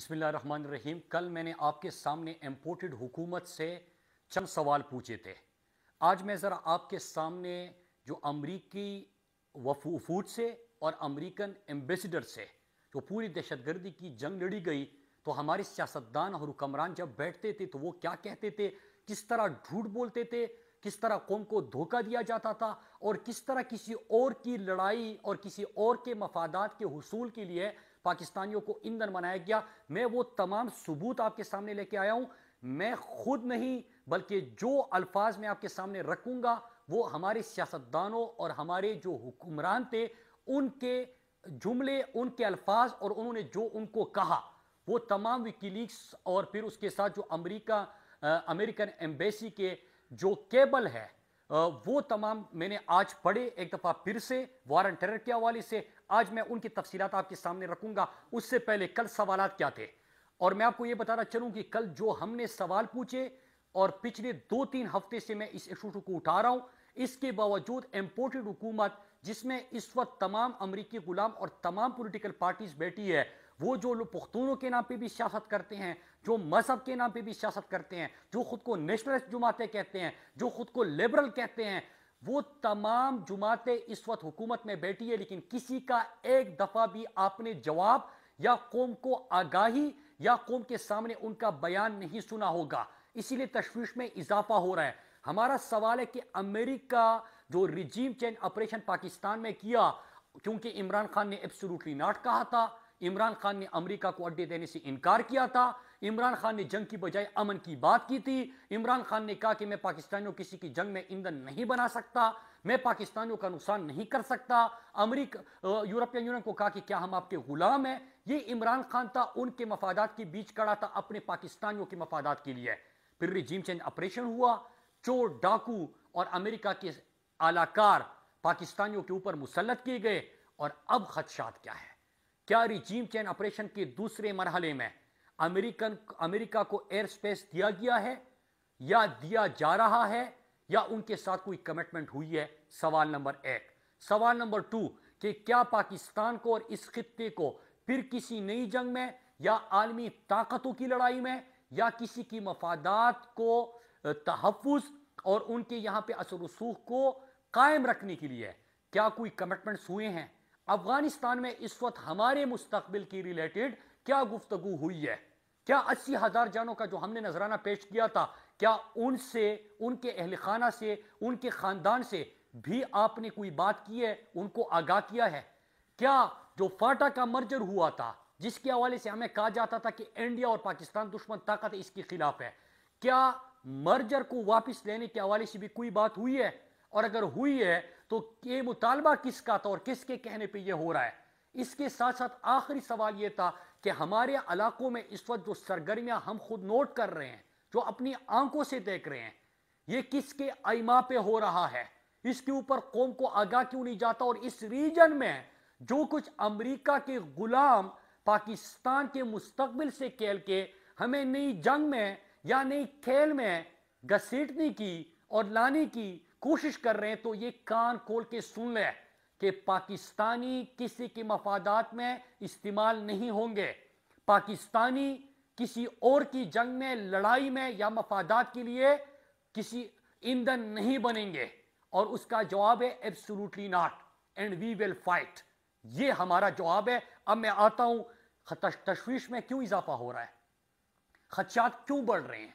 रहीम कल मैंने आपके सामने इम्पोर्टेड हुकूमत से चंद सवाल पूछे थे आज मैं ज़रा आपके सामने जो अमरीकी वफूफूट से और अमरीकन एम्बेसडर से जो पूरी दहशतगर्दी की जंग लड़ी गई तो हमारे सियासतदान और हुक्मरान जब बैठते थे तो वो क्या कहते थे किस तरह झूठ बोलते थे किस तरह कौम को धोखा दिया जाता था और किस तरह किसी और की लड़ाई और किसी और के मफादात के हसूल के लिए पाकिस्तानियों को ईंधन बनाया गया मैं वो तमाम सबूत आपके सामने लेके आया हूं मैं खुद नहीं बल्कि जो अल्फाज में आपके सामने रखूंगा वो हमारे सियासतदानों और हमारे जो हुक्मरान थे उनके जुमले उनके अल्फाज और उन्होंने जो उनको कहा वो तमाम विकीलीक्स और फिर उसके साथ जो अमेरिका अमेरिकन एम्बेसी के जो केबल है वो तमाम मैंने आज पढ़े एक दफ़ा फिर से वारंट टेरर के हवाले से आज मैं उनकी तफसीत आपके सामने रखूंगा उससे पहले कल सवाल क्या थे और मैं आपको यह बताना चलूं कि कल जो हमने सवाल पूछे और पिछले दो तीन हफ्ते से मैं इस इशू को उठा रहा हूं इसके बावजूद इंपोर्टेड हुकूमत जिसमें इस वक्त तमाम अमरीकी गुलाम और तमाम पोलिटिकल पार्टीज बैठी है वो जो लोग पुख्तूनों के नाम पे भी सियासत करते हैं जो मजहब के नाम पे भी सियासत करते हैं जो खुद को नेशनलिस्ट जुमाते कहते हैं जो खुद को लिबरल कहते हैं वो तमाम जुमाते इस वक्त हुकूमत में बैठी है लेकिन किसी का एक दफा भी आपने जवाब या कौम को आगाही या कौम के सामने उनका बयान नहीं सुना होगा इसीलिए तश्वीश में इजाफा हो रहा है हमारा सवाल है कि अमेरिका जो रिजीम चेंज ऑपरेशन पाकिस्तान में किया क्योंकि इमरान खान ने एब्सोल्युटली नॉट कहा था इमरान खान ने अमेरिका को अड्डे देने से इनकार किया था इमरान खान ने जंग की बजाय अमन की बात की थी इमरान खान ने कहा कि मैं पाकिस्तानियों किसी की जंग में ईंधन नहीं बना सकता मैं पाकिस्तानियों का नुकसान नहीं कर सकता अमरीक यूरोपियन यूनियन को कहा कि क्या हम आपके गुलाम हैं ये इमरान खान था उनके मफादात के बीच कड़ा था अपने पाकिस्तानियों के मफादात के लिए फिर रिजीम चेंज ऑपरेशन हुआ चोर डाकू और अमेरिका के आलाकार पाकिस्तानियों के ऊपर मुसलत किए गए और अब खदशात क्या है क्या रिजीम चेंज ऑपरेशन के दूसरे मरहले में अमेरिकन अमेरिका को एयर स्पेस दिया गया है या दिया जा रहा है या उनके साथ कोई कमिटमेंट हुई है सवाल नंबर एक सवाल नंबर टू कि क्या पाकिस्तान को और इस खत्े को फिर किसी नई जंग में या आलमी ताकतों की लड़ाई में या किसी की मफादात को तहफ़ और उनके यहाँ पे असर रसूख को कायम रखने के लिए क्या कोई कमिटमेंट्स हुए हैं अफगानिस्तान में इस वक्त हमारे मुस्तबिल की रिलेटेड क्या गुफ्तु हुई है क्या अस्सी हज़ार जानों का जो हमने नजराना पेश किया था क्या उनसे उनके अहल खाना से उनके ख़ानदान से भी आपने कोई बात की है उनको आगाह किया है क्या जो फाटा का मर्जर हुआ था जिसके हवाले से हमें कहा जाता था कि इंडिया और पाकिस्तान दुश्मन ताकत इसके खिलाफ है क्या मर्जर को वापस लेने के हवाले से भी कोई बात हुई है और अगर हुई है तो ये मुतालबा किसका था और किसके कहने पर यह हो रहा है इसके साथ साथ आखिरी सवाल यह था कि हमारे इलाकों में इस वक्त जो सरगर्मियां हम खुद नोट कर रहे हैं जो अपनी आंखों से देख रहे हैं ये किसके आईमा पे हो रहा है इसके ऊपर कौम को आगाह क्यों नहीं जाता और इस रीजन में जो कुछ अमरीका के गुलाम पाकिस्तान के मुस्तबिल से खेल के हमें नई जंग में या नई खेल में घसीटने की और लाने की कोशिश कर रहे हैं तो ये कान खोल के सुन लें कि पाकिस्तानी किसी के मफादात में इस्तेमाल नहीं होंगे पाकिस्तानी किसी और की जंग में लड़ाई में या मफादात के लिए किसी ईंधन नहीं बनेंगे और उसका जवाब है absolutely not and we will fight ये हमारा जवाब है अब मैं आता हूं तशवीश में क्यों इजाफा हो रहा है खदशात क्यों बढ़ रहे हैं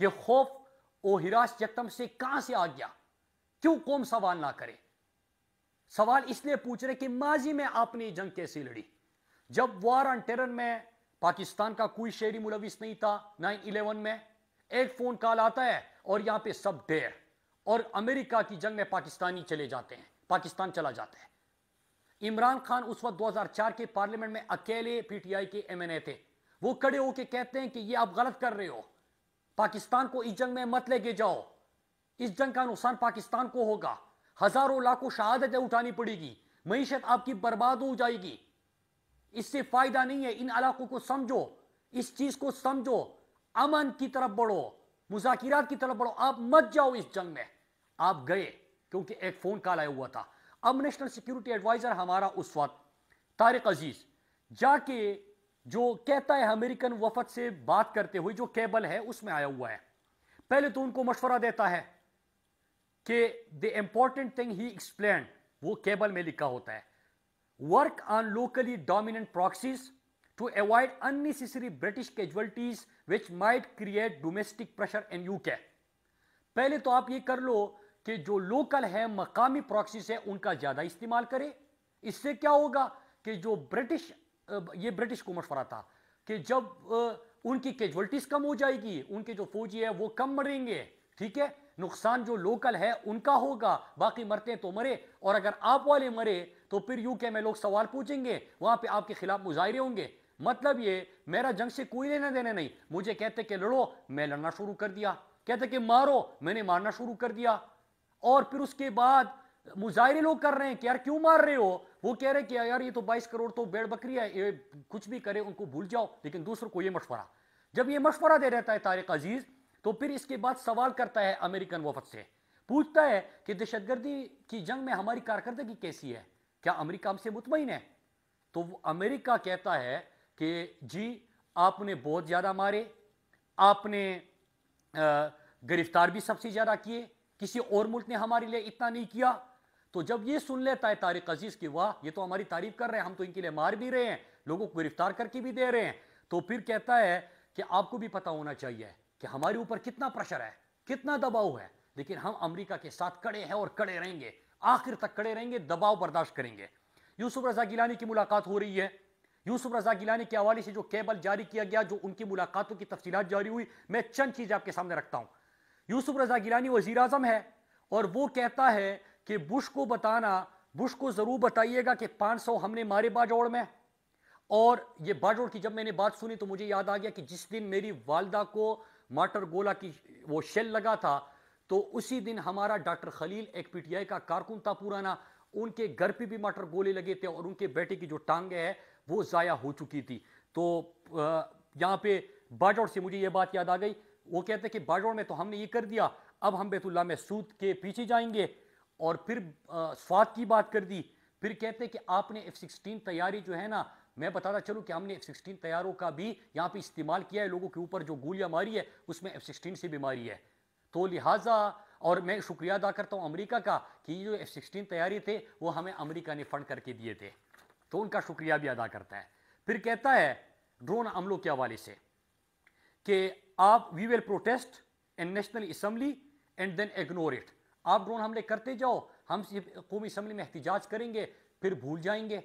ये खौफ ओ हिरास से कहां से आ गया क्यों कौम सवाल ना करे सवाल इसलिए पूछ रहे कि माजी में आपने जंग कैसे लड़ी जब वॉर ऑन टेरर में पाकिस्तान का कोई शहरी मुलविस नहीं था नाइन इलेवन में एक फोन कॉल आता है और यहां पे सब डेर और अमेरिका की जंग में पाकिस्तानी चले जाते हैं पाकिस्तान चला जाता है इमरान खान उस वक्त 2004 के पार्लियामेंट में अकेले पीटीआई के एमएनए थे वो खड़े होके कहते हैं कि ये आप गलत कर रहे हो पाकिस्तान को इस जंग में मत लेके जाओ इस जंग का नुकसान पाकिस्तान को होगा हजारों लाखों शहादतें उठानी पड़ेगी मीशत आपकी बर्बाद हो जाएगी इससे फायदा नहीं है इन इलाकों को समझो इस चीज को समझो अमन की तरफ बढ़ो मुजाकिरात की तरफ बढ़ो आप मत जाओ इस जंग में आप गए क्योंकि एक फोन कॉल आया हुआ था अब नेशनल सिक्योरिटी एडवाइजर हमारा उस वक्त तारिक अजीज जाके जो कहता है अमेरिकन वफद से बात करते हुए जो केबल है उसमें आया हुआ है पहले तो उनको मशवरा देता है कि the important thing he explain वो केबल में लिखा होता है work on locally dominant proxies to avoid unnecessary British casualties which might create domestic pressure in UK पहले तो आप ये कर लो कि जो लोकल है मकामी प्रॉक्सीज है उनका ज़्यादा इस्तेमाल करें इससे क्या होगा कि जो ब्रिटिश ये ब्रिटिश को मशवरा था कि जब उनकी कैजुअलिटीज़ कम हो जाएगी उनके जो फौजी है वो कम मरेंगे ठीक है नुकसान जो लोकल है उनका होगा बाकी मरते तो मरे और अगर आप वाले मरे तो फिर यूके में लोग सवाल पूछेंगे वहां पे आपके खिलाफ मुजाहरे होंगे मतलब ये मेरा जंग से कोई लेना देना नहीं मुझे कहते कि लड़ो मैं लड़ना शुरू कर दिया कहते कि मारो मैंने मारना शुरू कर दिया और फिर उसके बाद मुजाहरे लोग कर रहे हैं कि यार क्यों मार रहे हो वो कह रहे कि यार ये तो 22 करोड़ तो बेड़ बकरी है ये कुछ भी करे उनको भूल जाओ लेकिन दूसरों को ये मशवरा जब ये मशवरा दे रहता है तारिक अजीज़ तो फिर इसके बाद सवाल करता है अमेरिकन वफद से पूछता है कि दहशतगर्दी की जंग में हमारी कारकर्दगी कैसी है क्या अमेरिका हमसे मुतमिन है तो अमेरिका कहता है कि जी आपने बहुत ज़्यादा मारे आपने गिरफ्तार भी सबसे ज़्यादा किए किसी और मुल्क ने हमारे लिए इतना नहीं किया तो जब ये सुन लेता है तारिक अजीज की वाह ये तो हमारी तारीफ कर रहे हैं हम तो इनके लिए मार भी रहे हैं लोगों को गिरफ्तार करके भी दे रहे हैं तो फिर कहता है कि आपको भी पता होना चाहिए कि हमारे ऊपर कितना प्रेशर है कितना दबाव है लेकिन हम अमेरिका के साथ कड़े हैं और कड़े रहेंगे आखिर तक कड़े रहेंगे दबाव बर्दाश्त करेंगे यूसुफ रजा गिलानी की मुलाकात हो रही है यूसुफ रजा गिलानी के हवाले से जो केबल जारी किया गया जो उनकी मुलाकातों की तफसीत जारी हुई मैं चंद चीज़ आपके सामने रखता हूं यूसुफ रजा गिलानी वजी अजम है और वो कहता है कि बुश को बताना बुश को ज़रूर बताइएगा कि पांच सौ हमने मारे बाजौड़ में और ये बाजौड़ की जब मैंने बात सुनी तो मुझे याद आ गया कि जिस दिन मेरी वालदा को माटर गोला की वो शेल लगा था तो उसी दिन हमारा डॉक्टर खलील एक पीटीआई का कारकुन था पुराना उनके घर पे भी माटर गोले लगे थे और उनके बेटे की जो टांग है वो ज़ाया हो चुकी थी तो यहाँ पे बाजौड़ से मुझे ये बात याद आ गई वो कहते हैं कि बाजौड़ में तो हमने ये कर दिया अब हम बेतुल्ला में सूद के पीछे जाएंगे और फिर स्वाद की बात कर दी फिर कहते कि आपने एफ सिक्सटीन तैयारी जो है ना मैं बताता चलूं कि हमने एफ सिक्सटीन तैयारों का भी यहाँ पे इस्तेमाल किया है लोगों के ऊपर जो गोलियां मारी है उसमें एफ सिक्सटीन से बीमारी है तो लिहाजा और मैं शुक्रिया अदा करता हूँ अमरीका का कि जो एफ सिक्सटीन तैयारी थे वो हमें अमरीका ने फ़ंड करके दिए थे तो उनका शुक्रिया भी अदा करता है फिर कहता है ड्रोन हमलों के हवाले से कि आप we will protest in National Assembly and then ignore it आप ड्रोन हमले करते जाओ हम कौमी असम्बली में एहतजाज करेंगे फिर भूल जाएंगे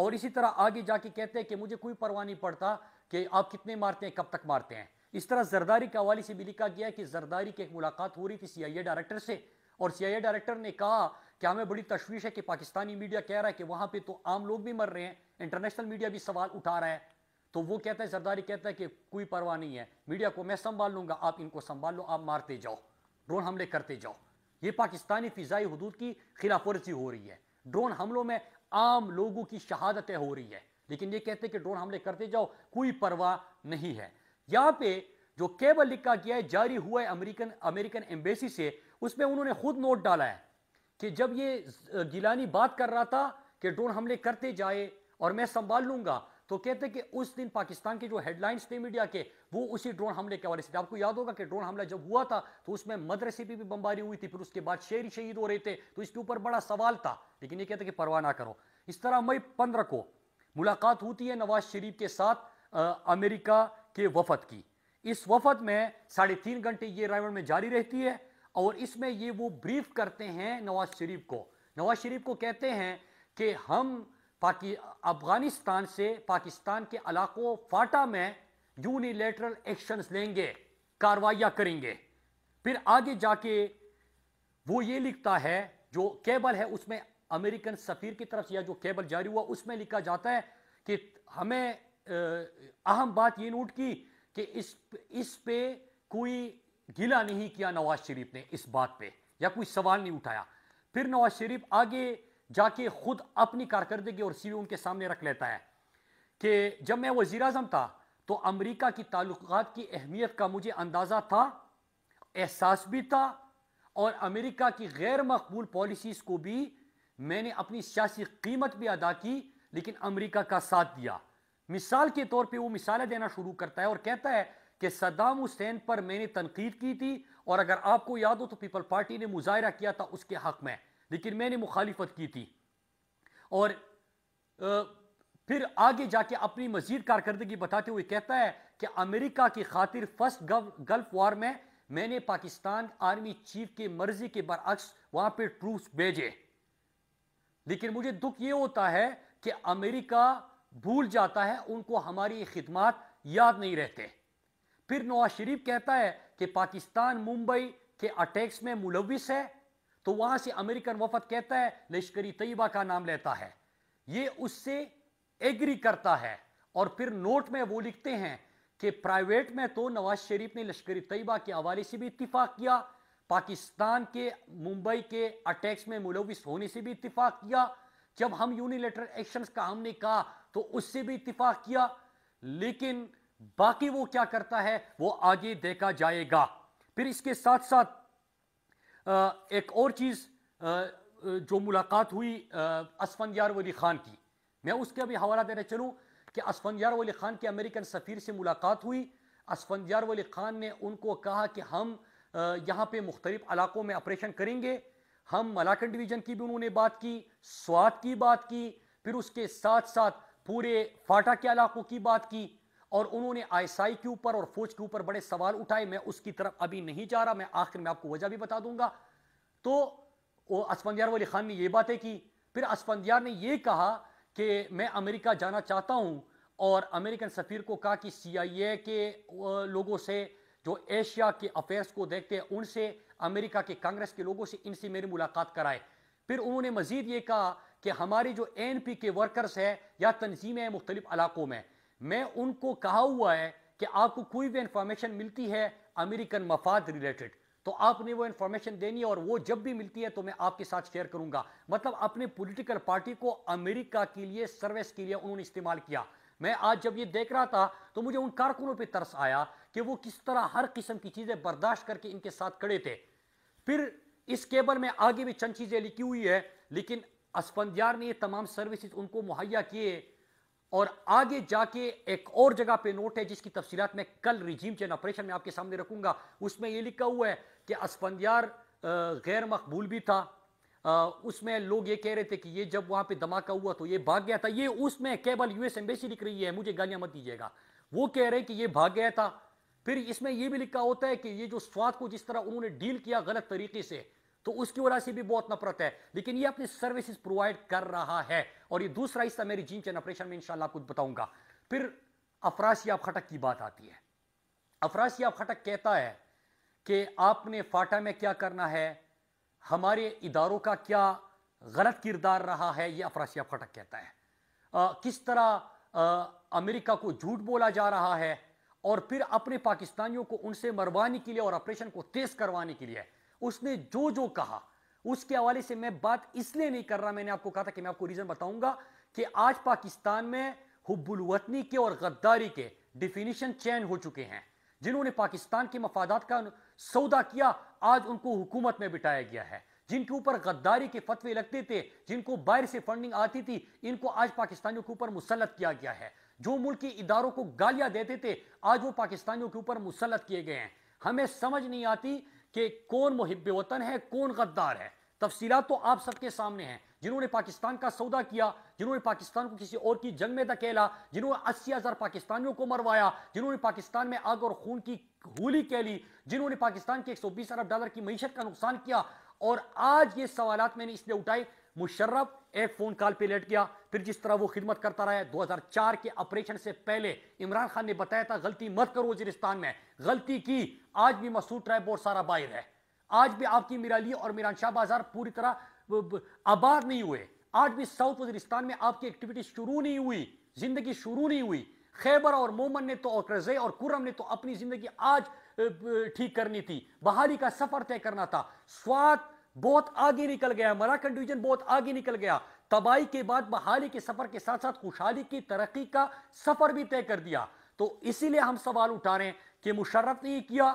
और इसी तरह आगे जाके कहते हैं कि मुझे कोई परवाह नहीं पड़ता कि आप कितने मारते हैं कब तक मारते हैं इस तरह जरदारी के हवाले से भी लिखा गया कि जरदारी की एक मुलाकात हो रही थी सी डायरेक्टर से और सी डायरेक्टर ने कहा कि हमें बड़ी तशवीश है कि पाकिस्तानी मीडिया कह रहा है कि वहां पर तो आम लोग भी मर रहे हैं इंटरनेशनल मीडिया भी सवाल उठा रहा है तो वो कहता है जरदारी कहता है कि कोई परवाह नहीं है मीडिया को मैं संभाल लूंगा आप इनको संभाल लो आप मारते जाओ ड्रोन हमले करते जाओ ये पाकिस्तानी फिजाई हदूद की खिलाफ वर्जी हो रही है ड्रोन हमलों में आम लोगों की शहादतें हो रही है लेकिन ये कहते हैं कि ड्रोन हमले करते जाओ कोई परवाह नहीं है यहां पे जो केबल लिखा गया है जारी हुआ है अमेरिकन अमेरिकन एम्बेसी से उसमें उन्होंने खुद नोट डाला है कि जब ये गिलानी बात कर रहा था कि ड्रोन हमले करते जाए और मैं संभाल लूंगा तो कहते कि उस दिन पाकिस्तान के जो हेडलाइंस थे मीडिया के वो उसी ड्रोन हमले के हवाले से आपको याद होगा कि ड्रोन हमला जब हुआ था तो उसमें मदरसे पर भी बमबारी हुई थी फिर उसके बाद शेर शहीद हो रहे थे तो इसके ऊपर बड़ा सवाल था लेकिन ये कहते कि परवाह ना करो इस तरह मई पंद्रह को मुलाकात होती है नवाज शरीफ के साथ आ, अमेरिका के वफद की इस वफद में साढ़े तीन घंटे ये रायण में जारी रहती है और इसमें ये वो ब्रीफ करते हैं नवाज शरीफ को नवाज शरीफ को कहते हैं कि हम पाकि अफगानिस्तान से पाकिस्तान के इलाकों फाटा में यूनिलेटरल एक्शंस लेंगे कार्रवाइयाँ करेंगे फिर आगे जाके वो ये लिखता है जो केबल है उसमें अमेरिकन सफ़ीर की तरफ से या जो केबल जारी हुआ उसमें लिखा जाता है कि हमें अहम बात ये नोट की कि इस इस पे कोई गिला नहीं किया नवाज शरीफ ने इस बात पे या कोई सवाल नहीं उठाया फिर नवाज शरीफ आगे जाके खुद अपनी कारकर्दगी और सीवी उनके सामने रख लेता है कि जब मैं वजीर अजम था तो अमरीका की ताल्लुक की अहमियत का मुझे अंदाज़ा था एहसास भी था और अमेरिका की गैर मकबूल पॉलिसीज़ को भी मैंने अपनी सियासी कीमत भी अदा की लेकिन अमेरिका का साथ दिया मिसाल के तौर पे वो मिसालें देना शुरू करता है और कहता है कि सदाम हुसैन पर मैंने तनकीद की थी और अगर आपको याद हो तो पीपल पार्टी ने मुजाहरा किया था उसके हक में लेकिन मैंने मुखालफत की थी और फिर आगे जाके अपनी मजीद कारकर्दगी बताते हुए कहता है कि अमेरिका की खातिर फर्स्ट गल्फ वार में मैंने पाकिस्तान आर्मी चीफ के मर्जी के बरअक्स वहां पर ट्रूफ भेजे लेकिन मुझे दुख ये होता है कि अमेरिका भूल जाता है उनको हमारी खिदमत याद नहीं रहते फिर नवाज शरीफ कहता है कि पाकिस्तान मुंबई के अटैक्स में मुलविस है तो वहां से अमेरिकन वफद कहता है लश्करी तयबा का नाम लेता है ये उससे एग्री करता है और फिर नोट में वो लिखते हैं कि प्राइवेट में तो नवाज शरीफ ने लश्कर तयबा के हवाले से भी इतफाक़ किया पाकिस्तान के मुंबई के अटैक्स में मुलविस होने से भी इतफाक़ किया जब हम यूनिलेटर एक्शन का हमने कहा तो उससे भी इतफाक़ किया लेकिन बाकी वो क्या करता है वो आगे देखा जाएगा फिर इसके साथ साथ एक और चीज़ जो मुलाकात हुई यार वली ख़ान की मैं उसके अभी हवाला देना चलूँ कि यार वली ख़ान की अमेरिकन सफ़ीर से मुलाकात हुई यार वली ख़ान ने उनको कहा कि हम यहाँ पे मुख्तलिफ़ इलाक़ों में ऑपरेशन करेंगे हम मलाकन डिवीज़न की भी उन्होंने बात की स्वाद की बात की फिर उसके साथ साथ पूरे फाटा के इलाक़ों की बात की और उन्होंने आईएसआई के ऊपर और फौज के ऊपर बड़े सवाल उठाए मैं उसकी तरफ अभी नहीं जा रहा मैं आखिर में आपको वजह भी बता दूंगा तो असफंदियार वली खान ने यह बातें की फिर असफंदियार ने यह कहा कि मैं अमेरिका जाना चाहता हूं और अमेरिकन सफ़ीर को कहा कि सीआईए के लोगों से जो एशिया के अफेयर्स को देखते हैं उनसे अमेरिका के कांग्रेस के लोगों से इनसे मेरी मुलाकात कराए फिर उन्होंने मजीद ये कहा कि हमारे जो एन पी के वर्कर्स है या तनजीमें मुख्तलिफ इलाकों में मैं उनको कहा हुआ है कि आपको कोई भी इंफॉर्मेशन मिलती है अमेरिकन मफाद रिलेटेड तो आपने वो इंफॉर्मेशन देनी है और वो जब भी मिलती है तो मैं आपके साथ शेयर करूंगा मतलब अपने पॉलिटिकल पार्टी को अमेरिका के लिए सर्विस के लिए उन्होंने इस्तेमाल किया मैं आज जब ये देख रहा था तो मुझे उन कारकुनों पे तरस आया कि वो किस तरह हर किस्म की चीज़ें बर्दाश्त करके इनके साथ खड़े थे फिर इस केबल में आगे भी चंद चीज़ें लिखी हुई है लेकिन असफंदयार ने ये तमाम सर्विसेज उनको मुहैया किए और आगे जाके एक और जगह पे नोट है जिसकी तफसीत में कल रिजीम चैन ऑपरेशन में आपके सामने रखूंगा उसमें यह लिखा हुआ है कि असफंदियार गैर मकबूल भी था आ, उसमें लोग ये कह रहे थे कि ये जब वहां पे धमाका हुआ तो ये भाग गया था ये उसमें केवल यूएस एम्बेसी लिख रही है मुझे गालियां मत दीजिएगा वो कह रहे हैं कि ये भाग गया था फिर इसमें यह भी लिखा होता है कि ये जो स्वाद को जिस तरह उन्होंने डील किया गलत तरीके से तो उसकी वजह से भी बहुत नफरत है लेकिन ये अपनी सर्विसेज प्रोवाइड कर रहा है और ये दूसरा हिस्सा मेरी जीन चैन ऑपरेशन में इंशाला कुछ बताऊंगा फिर अफरासियाब खटक की बात आती है अफरासियाब खटक कहता है कि आपने फाटा में क्या करना है हमारे इदारों का क्या गलत किरदार रहा है ये अफरासियाब खटक कहता है आ, किस तरह आ, अमेरिका को झूठ बोला जा रहा है और फिर अपने पाकिस्तानियों को उनसे मरवाने के लिए और ऑपरेशन को तेज करवाने के लिए उसने जो जो कहा उसके हवाले से मैं बात इसलिए नहीं कर रहा मैंने आपको कहा था कि मैं आपको रीजन बताऊंगा कि आज पाकिस्तान में हुबुलवतनी के और गद्दारी के डिफिनीशन चेंज हो चुके हैं जिन्होंने पाकिस्तान के मफादात का सौदा किया आज उनको हुकूमत में बिठाया गया है जिनके ऊपर गद्दारी के फतवे लगते थे जिनको बाहर से फंडिंग आती थी इनको आज पाकिस्तानियों के ऊपर मुसलत किया गया है जो मुल्की इदारों को गालियां देते थे आज वो पाकिस्तानियों के ऊपर मुसलत किए गए हैं हमें समझ नहीं आती कि कौन मुहब वतन है कौन गद्दार है तफसी तो आप सबके सामने हैं जिन्होंने पाकिस्तान का सौदा किया जिन्होंने पाकिस्तान को किसी और की जंग में धकेला जिन्होंने अस्सी हज़ार पाकिस्तानियों को मरवाया जिन्होंने पाकिस्तान में आग और खून की होली कह ली जिन्होंने पाकिस्तान के एक सौ बीस अरब डॉलर की मीशत का नुकसान किया और आज ये सवाल मैंने इसलिए उठाए मुशर्रफ एक फोन कॉल पे लेट गया फिर जिस तरह वो खिदमत करता रहा है 2004 के ऑपरेशन से पहले इमरान खान ने बताया था गलती मत करो वजीरिस्तान में गलती की आज भी मसूद ट्रैब और सारा बाहर है आज भी आपकी मिराली और मीरान शाह बाजार पूरी तरह आबाद नहीं हुए आज भी साउथ वजीरिस्तान में आपकी एक्टिविटी शुरू नहीं हुई जिंदगी शुरू नहीं हुई खैबर और मोमन ने तो और और कुरम ने तो अपनी जिंदगी आज ठीक करनी थी बहाली का सफर तय करना था स्वाद बहुत आगे निकल गया मराकन डिवीजन बहुत आगे निकल गया तबाही के बाद बहाली के सफर के साथ साथ खुशहाली की तरक्की का सफर भी तय कर दिया तो इसीलिए हम सवाल उठा रहे हैं कि मुशर्रफ ने किया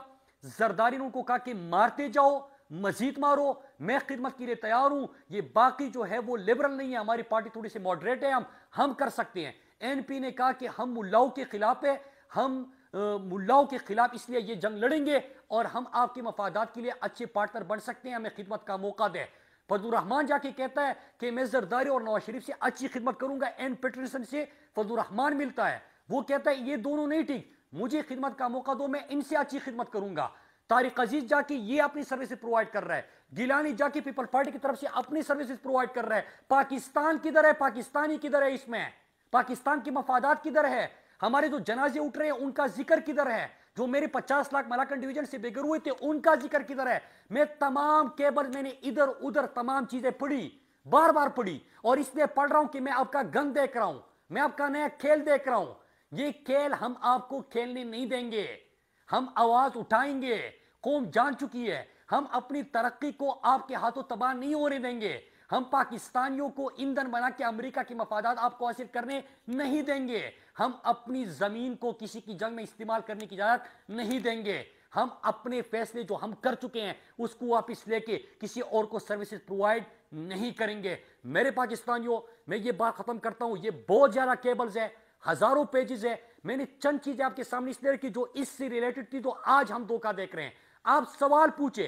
जरदारी ने उनको कहा कि मारते जाओ मजीद मारो मैं खिदमत के लिए तैयार हूं ये बाकी जो है वो लिबरल नहीं है हमारी पार्टी थोड़ी सी मॉडरेट है हम हम कर सकते हैं एनपी ने कहा कि हम मुल्लाओं के खिलाफ है हम मुल्लाओं के खिलाफ इसलिए ये जंग लड़ेंगे और हम आपके मफादात के लिए अच्छे पार्टनर बन सकते हैं हमें खिदमत का मौका दें फजलरहमान जाके कहता है कि मैं जरदारी और नवाज शरीफ से अच्छी खिदमत करूंगा एन पेटरसन से फजलरहमान मिलता है वो कहता है ये दोनों नहीं ठीक मुझे खिदमत का मौका दो मैं इनसे अच्छी खिदमत करूंगा तारिक अजीज जाके ये अपनी सर्विस प्रोवाइड कर रहा है गिलानी जाके पीपल पार्टी की तरफ से अपनी सर्विस प्रोवाइड कर रहा है पाकिस्तान किधर है पाकिस्तानी किधर है इसमें पाकिस्तान के मफादात किधर है हमारे जो जनाजे उठ रहे हैं उनका जिक्र किधर है जो मेरे 50 लाख मलाकन डिवीजन से बेघर हुए थे उनका जिक्र किधर है मैं तमाम केबल मैंने इधर उधर तमाम चीजें पढ़ी बार बार पढ़ी और इसलिए पढ़ रहा हूं कि मैं आपका गन देख रहा हूं मैं आपका नया खेल देख रहा हूं ये खेल हम आपको खेलने नहीं देंगे हम आवाज उठाएंगे कौम जान चुकी है हम अपनी तरक्की को आपके हाथों तबाह नहीं होने देंगे हम पाकिस्तानियों को ईंधन बना के अमरीका के मफादात आपको हासिल करने नहीं देंगे हम अपनी जमीन को किसी की जंग में इस्तेमाल करने की इजाजत नहीं देंगे हम अपने फैसले जो हम कर चुके हैं उसको वापस लेके किसी और को सर्विसेज प्रोवाइड नहीं करेंगे मेरे पाकिस्तानियों मैं ये बात खत्म करता हूं ये बहुत ज्यादा केबल्स है हजारों पेजेस है मैंने चंद चीजें आपके सामने इसलिए रखी जो इससे रिलेटेड थी तो आज हम धोखा देख रहे हैं आप सवाल पूछे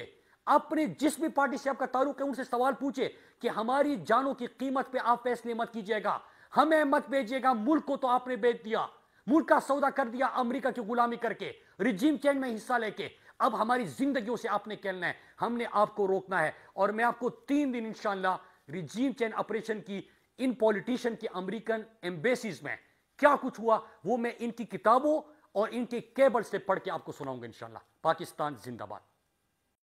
अपने जिस भी पार्टी से आपका ताल्लुक है उनसे सवाल पूछे कि हमारी जानों की कीमत पे आप फैसले मत कीजिएगा हमें मत भेजिएगा मुल्क को तो आपने बेच दिया मुल्क का सौदा कर दिया अमेरिका की गुलामी करके रिजीम चेंज में हिस्सा लेके अब हमारी जिंदगियों से आपने खेलना है हमने आपको रोकना है और मैं आपको तीन दिन इंशाला रिजीम चेंज ऑपरेशन की इन पॉलिटिशियन की अमरीकन एम्बेसीज में क्या कुछ हुआ वो मैं इनकी किताबों और इनके केबल से पढ़ के आपको सुनाऊंगा इंशाला पाकिस्तान जिंदाबाद